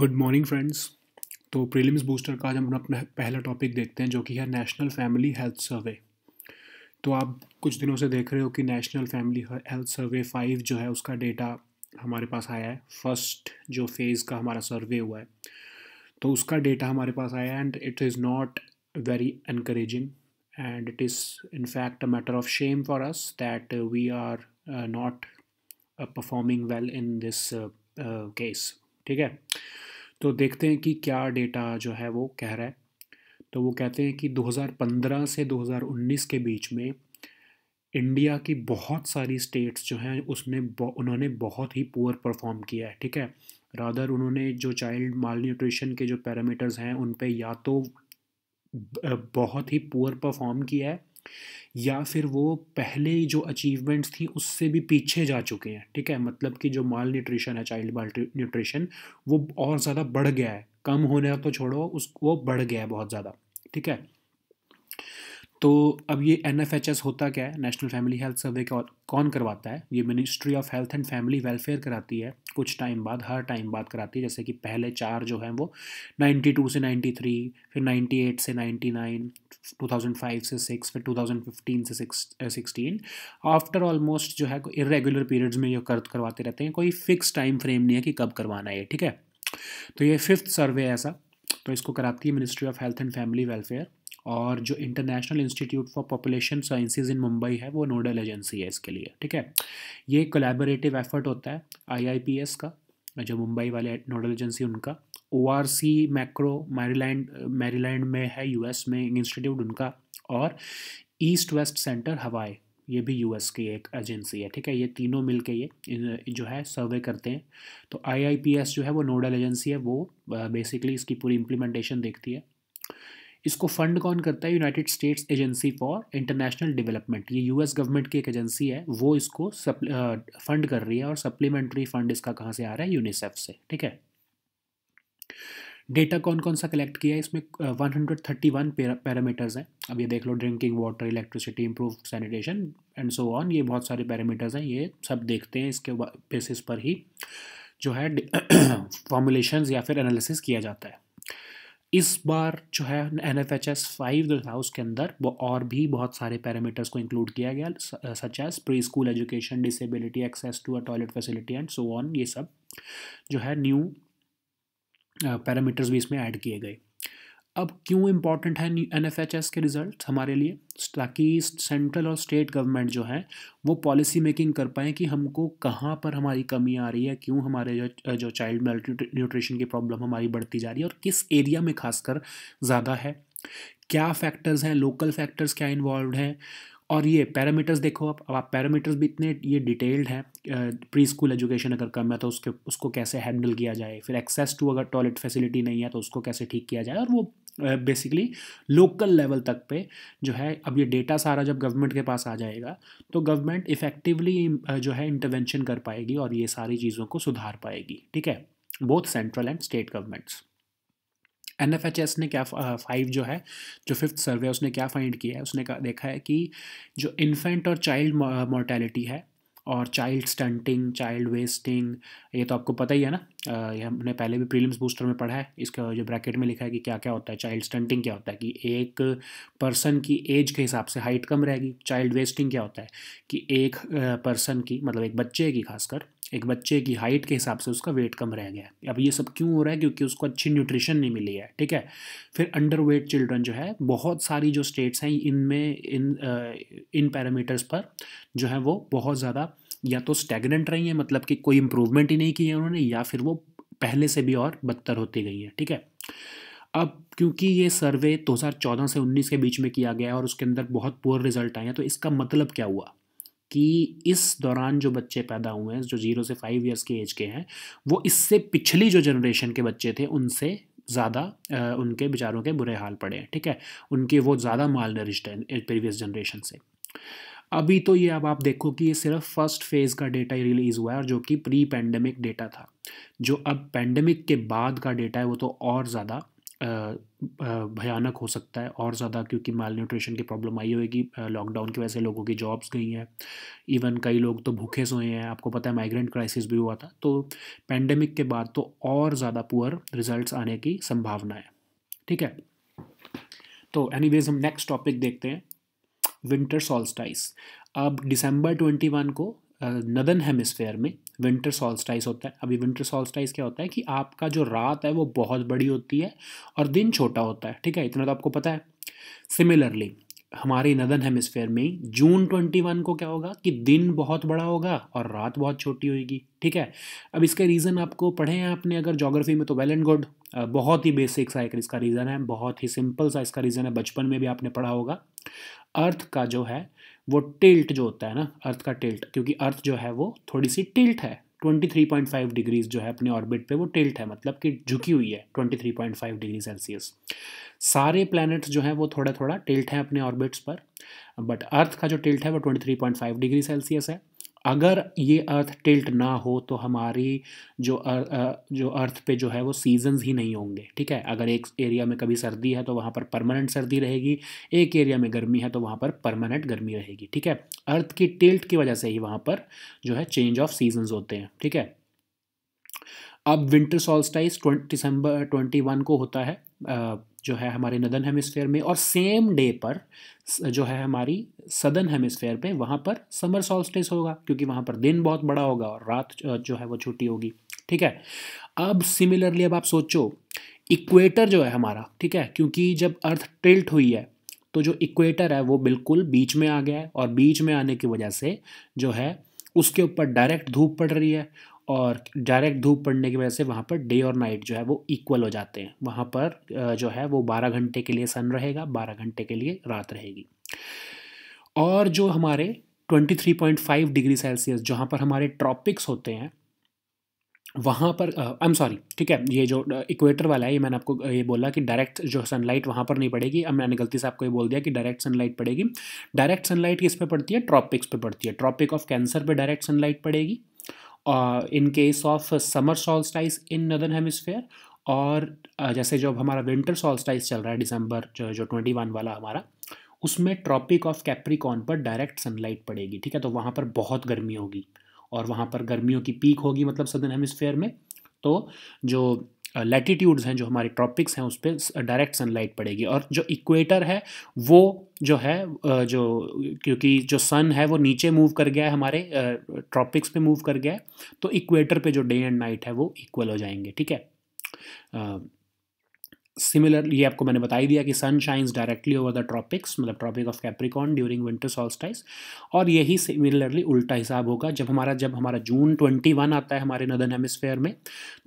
good morning friends तो prelims booster का आज हम अपना पहला टॉपिक देखते हैं जो कि है नेशनल फैमिली हेल्थ सर्वे तो आप कुछ दिनों से देख रहे हो कि national family health survey five जो है उसका डेटा हमारे पास आया है फर्स्ट जो फेज़ का हमारा सर्वे हुआ है तो उसका डेटा हमारे पास आया है and it is not very increasing and it is in fact a matter of shame for us that we are not performing well in this case ठीक है तो देखते हैं कि क्या डेटा जो है वो कह रहा है तो वो कहते हैं कि 2015 से 2019 के बीच में इंडिया की बहुत सारी स्टेट्स जो हैं उसने उन्होंने बहुत ही पुअर परफॉर्म किया है ठीक है रादर उन्होंने जो चाइल्ड माल न्यूट्रिशन के जो पैरामीटर्स हैं उन पर या तो बहुत ही पुअर परफॉर्म किया है या फिर वो पहले जो अचीवमेंट्स थी उससे भी पीछे जा चुके हैं ठीक है मतलब कि जो माल न्यूट्रिशन है चाइल्ड माल न्यूट्रिशन वो और ज़्यादा बढ़ गया है कम होने तो छोड़ो उसको बढ़ गया है बहुत ज़्यादा ठीक है तो अब ये एन होता क्या है नेशनल फैमिली हेल्थ सर्वे कौन करवाता है ये ministry of health and family welfare कराती है कुछ टाइम बाद हर टाइम बाद कराती है जैसे कि पहले चार जो हैं वो 92 से 93 फिर 98 से 99 2005 से 6 फिर 2015 से 6 सिक्सटीन आफ्टर ऑलमोस्ट जो है इरेगुलर पीरियड्स में ये कर करवाते रहते हैं कोई फिक्स टाइम फ्रेम नहीं है कि कब करवाना है ठीक है तो ये फिफ्थ सर्वे ऐसा तो इसको कराती है ministry of health and family welfare और जो international institute for population sciences in Mumbai है वो नोडल एजेंसी है इसके लिए ठीक है ये कोलेबरेटिव एफर्ट होता है आईआईपीएस का जो मुंबई वाले नोडल एजेंसी उनका O R C Macro Maryland Maryland में है यूएस में इंस्टीट्यूट उनका और ईस्ट वेस्ट सेंटर हवाई ये भी यूएस की एक एजेंसी है ठीक है ये तीनों मिल के ये जो है सर्वे करते हैं तो आईआईपीएस जो है वो नोडल एजेंसी है वो बेसिकली uh, इसकी पूरी इम्प्लीमेंटेशन देखती है इसको फंड कौन करता है United States agency for international development ये यूएस गवर्नमेंट की एक एजेंसी है वो इसको फंड कर रही है और सप्लीमेंट्री फंड इसका कहाँ से आ रहा है यूनिसेफ से ठीक है डेटा कौन कौन सा कलेक्ट किया है इसमें 131 पैरामीटर्स हैं अब ये देख लो drinking water electricity improve sanitation and so on ये बहुत सारे पैरामीटर्स हैं ये सब देखते हैं इसके बेसिस पर ही जो है फॉर्मुलेशन या फिर एनालिसिस किया जाता है इस बार जो है N F H S five था उसके अंदर और भी बहुत सारे पैरामीटर्स को इंक्लूड किया गया such as pre school education disability access to a toilet facility and so on ये सब जो है न्यू पैरामीटर्स भी इसमें ऐड किए गए अब क्यों इम्पॉर्टेंट है एन एफ एच एस के रिज़ल्ट हमारे लिए ताकि सेंट्रल और स्टेट गवर्नमेंट जो है वो पॉलिसी मेकिंग कर पाएँ कि हमको कहाँ पर हमारी कमी आ रही है क्यों हमारे जो जो चाइल्ड मेल न्यूट्रिशन की प्रॉब्लम हमारी बढ़ती जा रही है और किस एरिया में खासकर ज़्यादा है क्या फैक्टर्स हैं लोकल फैक्टर्स क्या इन्वॉल्व हैं और ये पैरामीटर्स देखो आप अब आप पैरामीटर्स भी इतने ये डिटेल्ड हैं प्री स्कूल एजुकेशन अगर कम है तो उसके उसको कैसे हैंडल किया जाए फिर एक्सेस टू अगर टॉयलेट फैसिलिटी नहीं है तो उसको कैसे ठीक किया जाए और वो बेसिकली लोकल लेवल तक पे जो है अब ये डेटा सारा जब गवर्नमेंट के पास आ जाएगा तो गवर्नमेंट इफ़ेक्टिवली जो है इंटरवेंशन कर पाएगी और ये सारी चीज़ों को सुधार पाएगी ठीक है both central and state governments N F H S ने क्या फाइव जो है जो फिफ्थ सर्वे उसने क्या फाइंड किया है उसने देखा है कि जो इन्फेंट और चाइल्ड मोर्टेलिटी है और चाइल्ड स्टंटिंग चाइल्ड वेस्टिंग ये तो आपको पता ही है ना ये हमने पहले भी प्रीलिम्स बूस्टर में पढ़ा है इसका जो ब्रैकेट में लिखा है कि क्या क्या होता है चाइल्ड स्टंटिंग क्या होता है कि एक पर्सन की एज के हिसाब से हाइट कम रहेगी चाइल्ड वेस्टिंग क्या होता है कि एक पर्सन की मतलब एक बच्चे की खासकर एक बच्चे की हाइट के हिसाब से उसका वेट कम रह गया अब ये सब क्यों हो रहा है क्योंकि उसको अच्छी न्यूट्रिशन नहीं मिली है ठीक है फिर अंडरवेट चिल्ड्रन जो है बहुत सारी जो स्टेट्स हैं इनमें इन इन पैरामीटर्स पर जो है वो बहुत ज़्यादा या तो स्टेगनेंट रही हैं मतलब कि कोई इम्प्रूवमेंट ही नहीं की है उन्होंने या फिर वो पहले से भी और बदतर होती गई हैं ठीक है अब क्योंकि ये सर्वे 2014 से 19 के बीच में किया गया और उसके अंदर बहुत पुअर रिजल्ट आए हैं तो इसका मतलब क्या हुआ कि इस दौरान जो बच्चे पैदा हुए हैं जो ज़ीरो से फाइव इयर्स के एज के हैं वो इससे पिछली जो जनरेशन के बच्चे थे उनसे ज़्यादा उनके बेचारों के बुरे हाल पड़े हैं ठीक है उनके वो ज़्यादा माल नरिश्ट हैं प्रीवियस जनरेशन से अभी तो ये अब आप देखो कि ये सिर्फ फर्स्ट फेज़ का डेटा ही रिलीज़ हुआ है और जो कि प्री पैंडमिक डेटा था जो अब पैंडमिक के बाद का डेटा है वो तो और ज़्यादा भयानक हो सकता है और ज़्यादा क्योंकि माल न्यूट्रिशन की प्रॉब्लम आई होगी लॉकडाउन की वजह से लोगों की जॉब्स गई हैं इवन कई लोग तो भूखे सोए हैं आपको पता है माइग्रेंट क्राइसिस भी हुआ था तो पैंडमिक के बाद तो और ज़्यादा पुअर रिजल्ट्स आने की संभावना है ठीक है तो एनी हम नेक्स्ट टॉपिक देखते हैं विंटर सॉल्स अब दिसंबर ट्वेंटी वन को नदन हेमिसफेयर में विंटर सॉल्स्टाइस होता है अभी विंटर सॉल्स्टाइस क्या होता है कि आपका जो रात है वो बहुत बड़ी होती है और दिन छोटा होता है ठीक है इतना तो आपको पता है सिमिलरली हमारे नदन हेमिसफेयर में जून 21 को क्या होगा कि दिन बहुत बड़ा होगा और रात बहुत छोटी होगी ठीक है अब इसका रीज़न आपको पढ़े हैं आपने अगर जोग्राफी में तो वेल एंड गुड बहुत ही बेसिक सा इसका रीज़न है बहुत ही सिंपल सा इसका रीज़न है बचपन में भी आपने पढ़ा होगा अर्थ का जो है वो टिल्ट जो होता है ना अर्थ का टिल्ट क्योंकि अर्थ जो है वो थोड़ी सी टिल्ट है 23.5 डिग्रीज जो है अपने ऑर्बिट पे वो टिल्ट है मतलब कि झुकी हुई है 23.5 डिग्री सेल्सियस सारे प्लैनेट्स जो हैं वो थोड़ा थोड़ा टिल्ट हैं अपने ऑर्बिट्स पर बट अर्थ का जो टिल्ट है वो 23.5 डिग्री सेल्सियस है अगर ये अर्थ टिल्ट ना हो तो हमारी जो अर, जो अर्थ पे जो है वो सीजन्स ही नहीं होंगे ठीक है अगर एक एरिया में कभी सर्दी है तो वहाँ पर परमानेंट सर्दी रहेगी एक एरिया में गर्मी है तो वहाँ पर परमानेंट गर्मी रहेगी ठीक है अर्थ की टिल्ट की वजह से ही वहाँ पर जो है चेंज ऑफ सीजन्स होते हैं ठीक है अब विंटर सॉल्स्टाइस ट्वेंट दिसंबर ट्वेंटी वन को होता है जो है हमारे नदन हेमिस्फेयर में और सेम डे पर जो है हमारी सदन हेमिस्फेयर पे वहाँ पर समर सॉल्स्टिस होगा क्योंकि वहाँ पर दिन बहुत बड़ा होगा और रात जो है वो छुट्टी होगी ठीक है अब सिमिलरली अब आप सोचो इक्वेटर जो है हमारा ठीक है क्योंकि जब अर्थ टिल्ट हुई है तो जो इक्वेटर है वो बिल्कुल बीच में आ गया है और बीच में आने की वजह से जो है उसके ऊपर डायरेक्ट धूप पड़ रही है और डायरेक्ट धूप पड़ने की वजह से वहाँ पर डे और नाइट जो है वो इक्वल हो जाते हैं वहाँ पर जो है वो बारह घंटे के लिए सन रहेगा बारह घंटे के लिए रात रहेगी और जो हमारे twenty three point five degree Celsius जहाँ पर हमारे ट्रॉपिक्स होते हैं वहाँ पर आई एम सॉरी ठीक है ये जो इक्वेटर वाला है ये मैंने आपको ये बोला कि डायरेक्ट जो सनलाइट वहाँ पर नहीं पड़ेगी अब मैंने गलती से आपको ये बोल दिया कि डायरेक्ट सनलाइट पड़ेगी डायरेक्ट सनलाइट किस पे पड़ती है ट्रॉपिक्स पे पड़ती है ट्रॉपिक ऑफ कैंसर पे डायरेक्ट सनलाइट पड़ेगी in case of summer solstice in northern hemisphere और uh, जैसे जो अब हमारा विंटर सॉल्स्टाइस चल रहा है दिसंबर जो जो ट्वेंटी वन वाला हमारा उसमें ट्रॉपिक ऑफ कैप्रिकॉन पर डायरेक्ट सनलाइट पड़ेगी ठीक है तो वहाँ पर बहुत गर्मी होगी और वहाँ पर गर्मियों की पीक होगी मतलब सदर्न हेमिसफेयर में तो जो लैटिट्यूड्स हैं जो हमारे ट्रॉपिक्स हैं उस पर डायरेक्ट सनलाइट पड़ेगी और जो इक्वेटर है वो जो है जो क्योंकि जो सन है वो नीचे मूव कर गया है हमारे ट्रॉपिक्स पे मूव कर गया है तो इक्वेटर पे जो डे एंड नाइट है वो इक्वल हो जाएंगे ठीक है सिमिलरली ये आपको मैंने बता ही दिया कि sun shines directly over the tropics मतलब tropic of capricorn during winter solstice और यही सिमिलरली उल्टा हिसाब होगा जब हमारा जब हमारा जून ट्वेंटी वन आता है हमारे नदन हेमिसफेयर में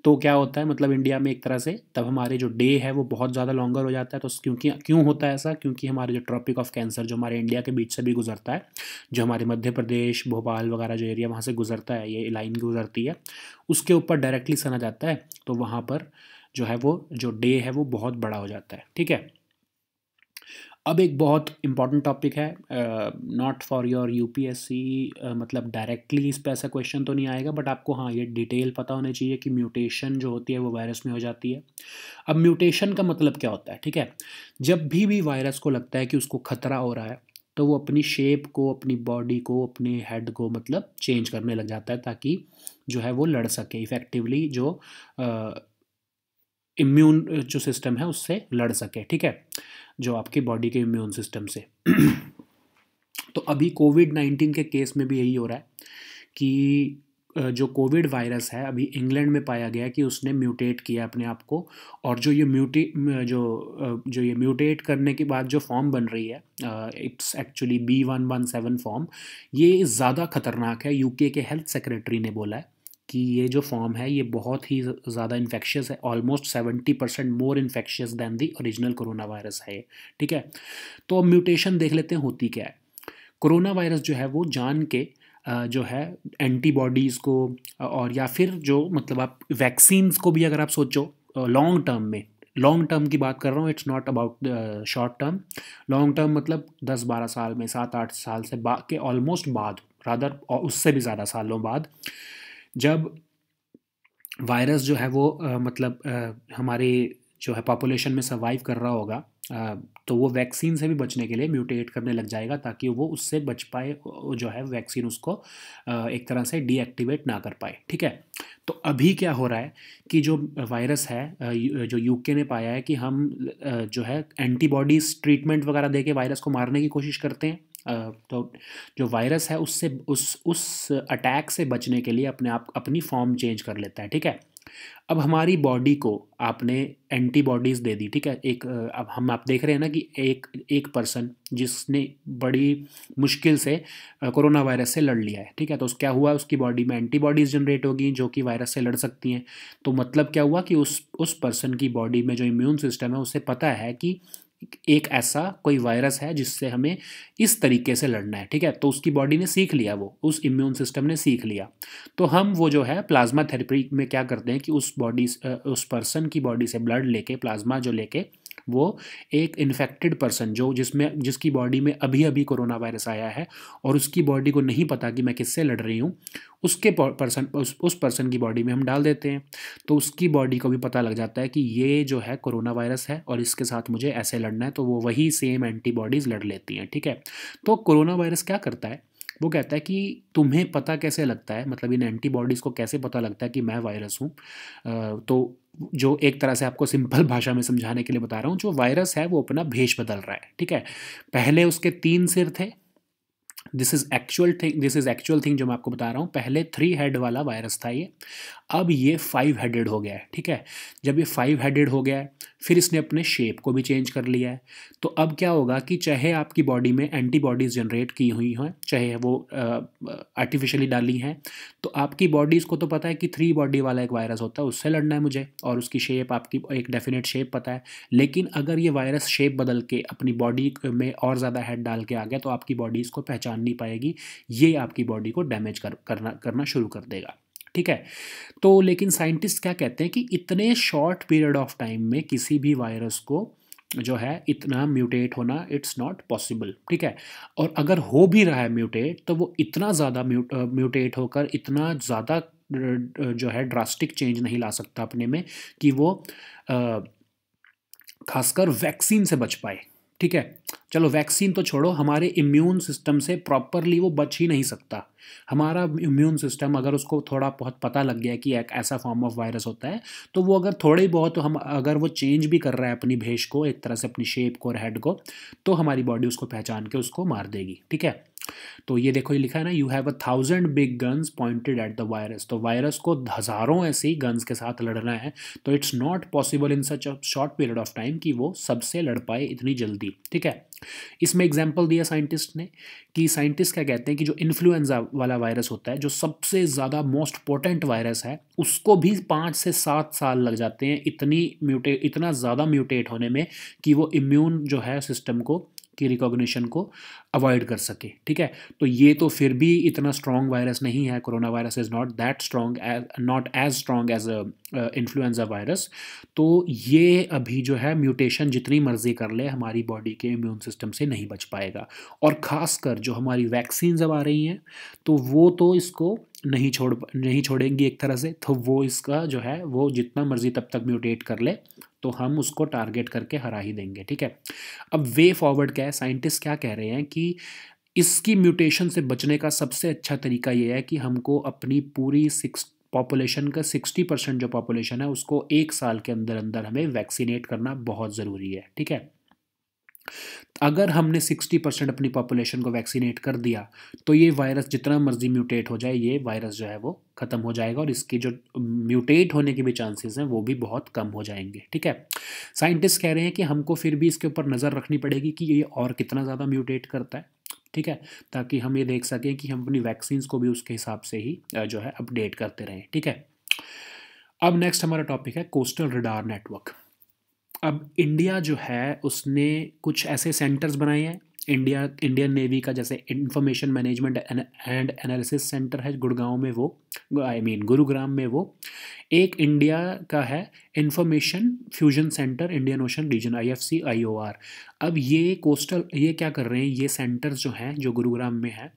तो क्या होता है मतलब इंडिया में एक तरह से तब हमारे जो डे है वो बहुत ज़्यादा लॉन्गर हो जाता है तो क्योंकि क्यों होता है ऐसा क्योंकि हमारे जो ट्रॉपिक ऑफ कैंसर जो हमारे इंडिया के बीच से भी गुजरता है जो हमारे मध्य प्रदेश भोपाल वगैरह जो एरिया वहाँ से गुजरता है ये लाइन गुजरती है उसके ऊपर डायरेक्टली सना जाता है तो वहाँ पर जो है वो जो डे है वो बहुत बड़ा हो जाता है ठीक है अब एक बहुत इंपॉर्टेंट टॉपिक है नॉट फॉर योर यूपीएससी मतलब डायरेक्टली इस पर ऐसा क्वेश्चन तो नहीं आएगा बट आपको हाँ ये डिटेल पता होना चाहिए कि म्यूटेशन जो होती है वो वायरस में हो जाती है अब म्यूटेशन का मतलब क्या होता है ठीक है जब भी भी वायरस को लगता है कि उसको खतरा हो रहा है तो वो अपनी शेप को अपनी बॉडी को अपने हेड को मतलब चेंज करने लग जाता है ताकि जो है वो लड़ सके इफ़ेक्टिवली जो इम्यून जो सिस्टम है उससे लड़ सके ठीक है जो आपकी बॉडी के इम्यून सिस्टम से तो अभी कोविड नाइन्टीन के केस में भी यही हो रहा है कि जो कोविड वायरस है अभी इंग्लैंड में पाया गया कि उसने म्यूटेट किया अपने आप को और जो ये म्यूटे जो जो ये म्यूटेट करने के बाद जो फॉर्म बन रही है it's actually B one one seven form ये ज़्यादा खतरनाक है यूके के हेल्थ सेक्रेटरी ने बोला है कि ये जो फॉर्म है ये बहुत ही ज़्यादा इन्फेक्शियस है almost seventy percent more infectious than the original corona virus है ये ठीक है तो अब म्यूटेशन देख लेते हैं होती क्या है कोरोना वायरस जो है वो जान के जो है एंटीबॉडीज़ को और या फिर जो मतलब आप वैक्सीन्स को भी अगर आप सोचो लॉन्ग टर्म में लॉन्ग टर्म की बात कर रहा हूँ it's not about short term long term मतलब दस बारह साल में सात आठ साल से बा के ऑलमोस्ट बाद रादर उससे भी ज़्यादा सालों बाद जब वायरस जो है वो आ, मतलब आ, हमारे जो है पॉपुलेशन में सर्वाइव कर रहा होगा आ, तो वो वैक्सीन से भी बचने के लिए म्यूटेट करने लग जाएगा ताकि वो उससे बच पाए जो है वैक्सीन उसको एक तरह से डीएक्टिवेट ना कर पाए ठीक है तो अभी क्या हो रहा है कि जो वायरस है जो यूके ने पाया है कि हम जो है एंटीबॉडीज़ ट्रीटमेंट वगैरह दे के वायरस को मारने की कोशिश करते हैं तो जो वायरस है उससे उस उस अटैक से बचने के लिए अपने आप अपनी फॉर्म चेंज कर लेता है ठीक है अब हमारी बॉडी को आपने एंटीबॉडीज़ दे दी ठीक है एक अब हम आप देख रहे हैं ना कि एक एक पर्सन जिसने बड़ी मुश्किल से कोरोना वायरस से लड़ लिया है ठीक है तो उस क्या हुआ उसकी बॉडी में एंटीबॉडीज़ जनरेट होगी जो कि वायरस से लड़ सकती हैं तो मतलब क्या हुआ कि उस उस पर्सन की बॉडी में जो इम्यून सिस्टम है उसे पता है कि एक ऐसा कोई वायरस है जिससे हमें इस तरीके से लड़ना है ठीक है तो उसकी बॉडी ने सीख लिया वो उस इम्यून सिस्टम ने सीख लिया तो हम वो जो है प्लाज्मा थेरेपी में क्या करते हैं कि उस बॉडी उस पर्सन की बॉडी से ब्लड लेके प्लाज्मा जो लेके वो एक इन्फेक्टेड पर्सन जो जिसमें जिसकी बॉडी में अभी अभी कोरोना वायरस आया है और उसकी बॉडी को नहीं पता कि मैं किससे लड़ रही हूँ उसके पर्सन उस, पर्सन की बॉडी में हम डाल देते हैं तो उसकी बॉडी को भी पता लग जाता है कि ये जो है कोरोना वायरस है और इसके साथ मुझे ऐसे लड़ना है तो वो वही सेम एंटीबॉडीज़ लड़ लेती हैं ठीक है तो कोरोना वायरस क्या करता है वो कहता है कि तुम्हें पता कैसे लगता है मतलब इन एंटीबॉडीज़ को कैसे पता लगता है कि मैं वायरस हूँ तो जो एक तरह से आपको सिंपल भाषा में समझाने के लिए बता रहा हूँ जो वायरस है वो अपना भेष बदल रहा है ठीक है पहले उसके तीन सिर थे this is actual thing this is actual thing जो मैं आपको बता रहा हूँ पहले थ्री हेड वाला वायरस था ये अब ये फाइव हेडेड हो गया है ठीक है जब ये फाइव हेडेड हो गया है फिर इसने अपने शेप को भी चेंज कर लिया है तो अब क्या होगा कि चाहे आपकी बॉडी में एंटीबॉडीज़ जनरेट की हुई हैं चाहे वो आर्टिफिशियली डाली हैं तो आपकी बॉडीज़ को तो पता है कि थ्री बॉडी वाला एक वायरस होता है उससे लड़ना है मुझे और उसकी शेप आपकी एक डेफिनेट शेप पता है लेकिन अगर ये वायरस शेप बदल के अपनी बॉडी में और ज़्यादा हेड डाल के आ गया तो आपकी बॉडी इसको पहचान नहीं पाएगी ये आपकी बॉडी को डैमेज कर, करना करना शुरू कर देगा ठीक है तो लेकिन साइंटिस्ट क्या कहते हैं कि इतने शॉर्ट पीरियड ऑफ टाइम में किसी भी वायरस को जो है इतना म्यूटेट होना इट्स नॉट पॉसिबल ठीक है और अगर हो भी रहा है म्यूटेट तो वो इतना ज़्यादा म्यूटेट होकर इतना ज़्यादा जो है ड्रास्टिक चेंज नहीं ला सकता अपने में कि वो खासकर वैक्सीन से बच पाए ठीक है चलो वैक्सीन तो छोड़ो हमारे इम्यून सिस्टम से प्रॉपरली वो बच ही नहीं सकता हमारा इम्यून सिस्टम अगर उसको थोड़ा बहुत पता लग गया कि एक ऐसा फॉर्म ऑफ वायरस होता है तो वो अगर थोड़े बहुत हम अगर वो चेंज भी कर रहा है अपनी भेष को एक तरह से अपनी शेप को और हेड को तो हमारी बॉडी उसको पहचान के उसको मार देगी ठीक है तो ये देखो ये लिखा है ना you have a thousand big guns pointed at the virus तो वायरस को हज़ारों ऐसी गन्स के साथ लड़ना है तो it's not possible in such a short period of time कि वो सबसे लड़ पाए इतनी जल्दी ठीक है इसमें एग्जाम्पल दिया साइंटिस्ट ने कि साइंटिस्ट क्या कहते हैं कि जो इन्फ्लुएंजा वाला वायरस होता है जो सबसे ज़्यादा मोस्ट पोर्टेंट वायरस है उसको भी पाँच से सात साल लग जाते हैं इतनी म्यूटे इतना ज़्यादा म्यूटेट होने में कि वो इम्यून जो है सिस्टम को की रिकॉग्निशन को अवॉइड कर सके ठीक है तो ये तो फिर भी इतना स्ट्रॉन्ग वायरस नहीं है corona virus is not that strong not as strong as a influenza virus तो ये अभी जो है म्यूटेशन जितनी मर्जी कर ले हमारी बॉडी के इम्यून सिस्टम से नहीं बच पाएगा और ख़ासकर जो हमारी वैक्सीन जब आ रही हैं तो वो तो इसको नहीं छोड़ नहीं छोड़ेंगी एक तरह से तो वो इसका जो है वो जितना मर्जी तब तक म्यूटेट कर ले तो हम उसको टारगेट करके हरा ही देंगे ठीक है अब वे फॉरवर्ड क्या है साइंटिस्ट क्या कह रहे हैं कि इसकी म्यूटेशन से बचने का सबसे अच्छा तरीका ये है कि हमको अपनी पूरी सिक्स पॉपुलेशन का सिक्सटी परसेंट जो पॉपुलेशन है उसको एक साल के अंदर अंदर हमें वैक्सीनेट करना बहुत ज़रूरी है ठीक है अगर हमने 60 परसेंट अपनी पॉपुलेशन को वैक्सीनेट कर दिया तो ये वायरस जितना मर्जी म्यूटेट हो जाए ये वायरस जो है वो ख़त्म हो जाएगा और इसके जो म्यूटेट होने के भी चांसेस हैं वो भी बहुत कम हो जाएंगे ठीक है साइंटिस्ट कह रहे हैं कि हमको फिर भी इसके ऊपर नज़र रखनी पड़ेगी कि ये और कितना ज़्यादा म्यूटेट करता है ठीक है ताकि हम ये देख सकें कि हम अपनी वैक्सीन को भी उसके हिसाब से ही जो है अपडेट करते रहें ठीक है अब नेक्स्ट हमारा टॉपिक है कोस्टल रिडार नेटवर्क अब इंडिया जो है उसने कुछ ऐसे सेंटर्स बनाए हैं इंडिया इंडियन नेवी का जैसे information management and analysis centre है गुड़गांव में वो I I mean mean, Gurugram में वो एक इंडिया का है information fusion centre Indian ocean region I F C I O R अब ये कोस्टल ये क्या कर रहे हैं ये सेंटर्स जो हैं जो गुरुग्राम में है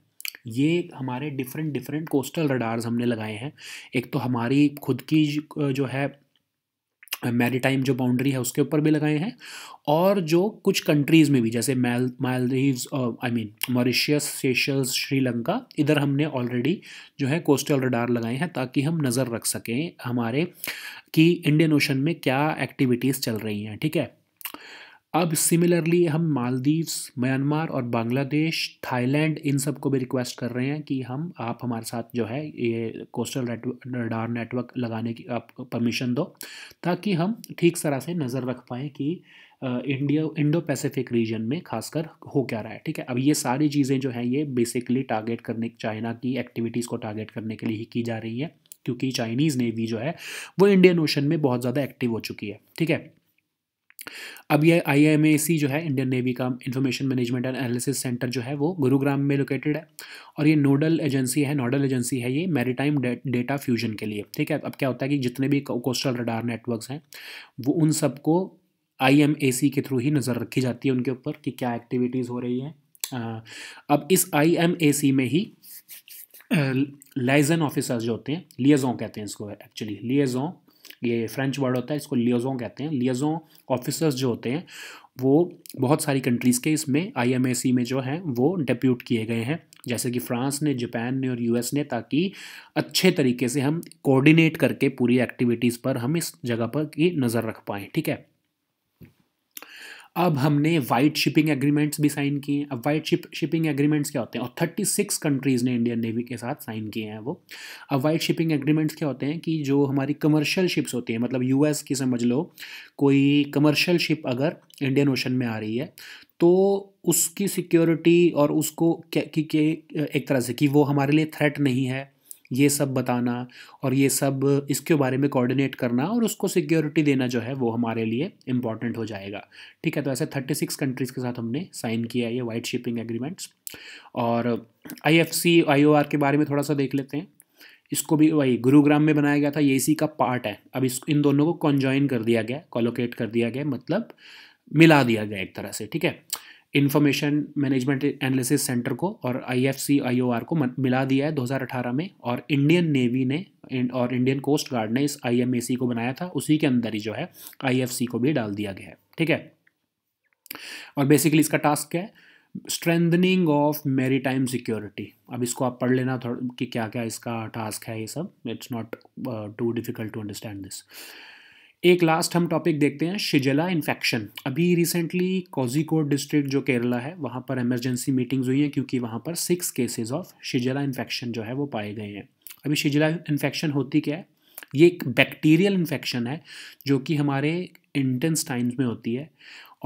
ये हमारे डिफरेंट डिफरेंट कोस्टल रडार्स हमने लगाए हैं एक तो हमारी खुद की जो है मैरीटाइम जो बाउंड्री है उसके ऊपर भी लगाए हैं और जो कुछ कंट्रीज़ में भी जैसे मैल Maldives I mean Mauritius Seychelles Sri Lanka इधर हमने ऑलरेडी जो है कोस्टल रडार लगाए हैं ताकि हम नज़र रख सकें हमारे कि इंडियन ओशन में क्या एक्टिविटीज़ चल रही हैं ठीक है अब सिमिलरली हम मालदीव्स म्यांमार और बांग्लादेश थाईलैंड इन सब को भी रिक्वेस्ट कर रहे हैं कि हम आप हमारे साथ जो है ये कोस्टल रडार नेटवर्क लगाने की आप परमिशन दो ताकि हम ठीक तरह से नज़र रख पाएँ कि इंडिया इंडो पैसिफिक रीजन में खासकर हो क्या रहा है ठीक है अब ये सारी चीज़ें जो हैं ये बेसिकली टारगेट करने चाइना की एक्टिविटीज़ को टारगेट करने के लिए ही की जा रही है क्योंकि चाइनीज़ नेवी जो है वो इंडियन ओशन में बहुत ज़्यादा एक्टिव हो चुकी है ठीक है अब ये आई जो है इंडियन नेवी का information management and analysis centre जो है वो गुरुग्राम में लोकेटेड है और ये नोडल एजेंसी है नोडल एजेंसी है ये मैरीटाइम डेटा फ्यूजन के लिए ठीक है अब क्या होता है कि जितने भी कोस्टल रडार नेटवर्क्स हैं वो उन सबको आई के थ्रू ही नज़र रखी जाती है उनके ऊपर कि क्या एक्टिविटीज़ हो रही हैं अब इस आई में ही लाइजन ऑफिसर्स जो होते हैं लियजों कहते हैं इसको एक्चुअली लियजों ये फ्रेंच वर्ड होता है इसको लियोजों कहते हैं लियोजों ऑफिसर्स जो होते हैं वो बहुत सारी कंट्रीज़ के इसमें आईएमएसी में जो हैं वो डेप्यूट किए गए हैं जैसे कि फ्रांस ने जापान ने और यूएस ने ताकि अच्छे तरीके से हम कोऑर्डिनेट करके पूरी एक्टिविटीज़ पर हम इस जगह पर की नज़र रख पाएँ ठीक है अब हमने वाइट शिपिंग एग्रीमेंट्स भी साइन किए हैं अब वाइट शिप शिपिंग एग्रीमेंट्स क्या होते हैं और थर्टी सिक्स कंट्रीज़ ने इंडियन नेवी के साथ साइन किए हैं वो अब वाइट शिपिंग एग्रीमेंट्स क्या होते हैं कि जो हमारी कमर्शियल शिप्स होती हैं मतलब यूएस की समझ लो कोई कमर्शियल शिप अगर इंडियन ओशन में आ रही है तो उसकी सिक्योरिटी और उसको क्या कि, कि एक तरह से कि वो हमारे लिए थ्रेट नहीं है ये सब बताना और ये सब इसके बारे में कोऑर्डिनेट करना और उसको सिक्योरिटी देना जो है वो हमारे लिए इम्पॉर्टेंट हो जाएगा ठीक है तो ऐसे थर्टी सिक्स कंट्रीज़ के साथ हमने साइन किया है ये वाइट शिपिंग एग्रीमेंट्स और आई F C I O are के बारे में थोड़ा सा देख लेते हैं इसको भी वही गुरुग्राम में बनाया गया था ये इसी का पार्ट है अब इस इन दोनों को कॉन्जॉइन कर दिया गया कॉलोकेट कर दिया गया मतलब मिला दिया गया एक तरह से ठीक है इन्फॉर्मेशन मैनेजमेंट एनालिसिस सेंटर को और आई F C I O are को मिला दिया है 2018 में और इंडियन नेवी ने और इंडियन कोस्ट गार्ड ने इस आई एम ए सी को बनाया था उसी के अंदर ही जो है आई एफ सी को भी डाल दिया गया है ठीक है और बेसिकली इसका टास्क क्या है strengthening of maritime security अब इसको आप पढ़ लेना थोड़ा कि क्या क्या इसका टास्क है ये सब it's not too difficult to understand this एक लास्ट हम टॉपिक देखते हैं शिजला इन्फेक्शन अभी रिसेंटली कोजिकोड डिस्ट्रिक्ट जो केरला है वहाँ पर इमरजेंसी मीटिंग्स हुई हैं क्योंकि वहाँ पर six cases of shigella infection जो है वो पाए गए हैं अभी शिजला इन्फेक्शन होती क्या है ये एक बैक्टीरियल इन्फेक्शन है जो कि हमारे टाइम्स में होती है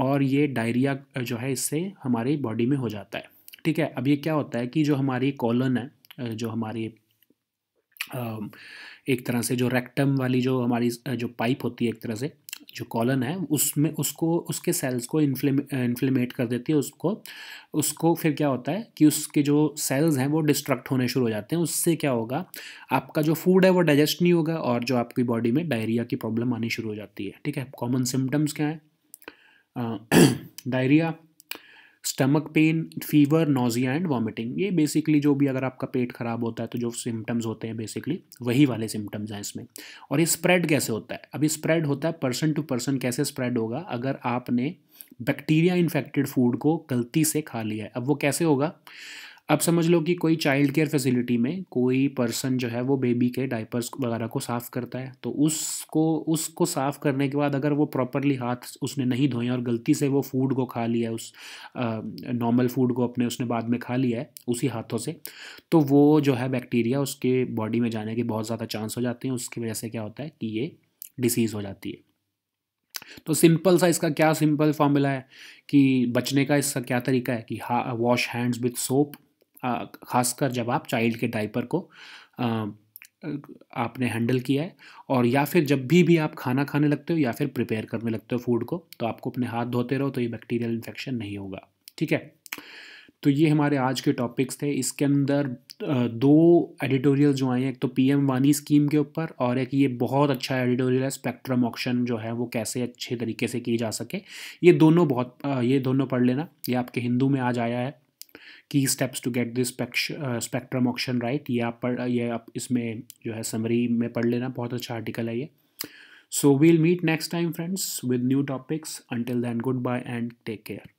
और ये डायरिया जो है इससे हमारे बॉडी में हो जाता है ठीक है अब ये क्या होता है कि जो हमारी कॉलन है जो हमारी एक तरह से जो रेक्टम वाली जो हमारी जो पाइप होती है एक तरह से जो कॉलन है उसमें उसको उसके सेल्स को इन्फ्लेम इन्फ्लेमेट कर देती है उसको उसको फिर क्या होता है कि उसके जो सेल्स हैं वो डिस्ट्रक्ट होने शुरू हो जाते हैं उससे क्या होगा आपका जो फूड है वो डाइजेस्ट नहीं होगा और जो आपकी बॉडी में डायरिया की प्रॉब्लम आनी शुरू हो जाती है ठीक है कॉमन सिम्टम्स क्या हैं diarrhoea stomach pain fever nausea and vomiting ये बेसिकली जो भी अगर आपका पेट खराब होता है तो जो सिम्टम्स होते हैं बेसिकली वही वाले सिम्टम्स हैं इसमें और ये स्प्रेड कैसे होता है अभी स्प्रेड होता है पर्सन टू पर्सन कैसे स्प्रेड होगा अगर आपने बैक्टीरिया इन्फेक्टेड फूड को गलती से खा लिया है अब वो कैसे होगा अब समझ लो कि कोई चाइल्ड केयर फैसिलिटी में कोई पर्सन जो है वो बेबी के डायपर्स वगैरह को साफ़ करता है तो उसको उसको साफ़ करने के बाद अगर वो प्रॉपरली हाथ उसने नहीं धोए और गलती से वो फूड को खा लिया उस नॉर्मल फूड को अपने उसने बाद में खा लिया है उसी हाथों से तो वो जो है बैक्टीरिया उसके बॉडी में जाने के बहुत ज़्यादा चांस हो जाते हैं उसकी वजह से क्या होता है कि ये डिसीज़ हो जाती है तो सिंपल सा इसका क्या सिंपल फॉर्मूला है कि बचने का इसका क्या तरीका है कि हा वॉश हैंड्स विथ सोप ख़ासकर जब आप चाइल्ड के डाइपर को आपने हैंडल किया है और या फिर जब भी भी आप खाना खाने लगते हो या फिर प्रिपेयर करने लगते हो फूड को तो आपको अपने हाथ धोते रहो तो ये बैक्टीरियल इन्फेक्शन नहीं होगा ठीक है तो ये हमारे आज के टॉपिक्स थे इसके अंदर दो एडिटोरियल जो आए हैं एक तो पीएम वानी स्कीम के ऊपर और एक ये बहुत अच्छा एडिटोरियल है स्पेक्ट्रम ऑक्शन जो है वो कैसे अच्छे तरीके से की जा सके ये दोनों बहुत ये दोनों पढ़ लेना ये आपके हिंदू में आज आया है की steps to get this spectrum auction right ये आप पढ़ ये आप इसमें जो है समरी में पढ़ लेना बहुत अच्छा आर्टिकल है ये so we'll meet next time friends with new topics until then goodbye and take care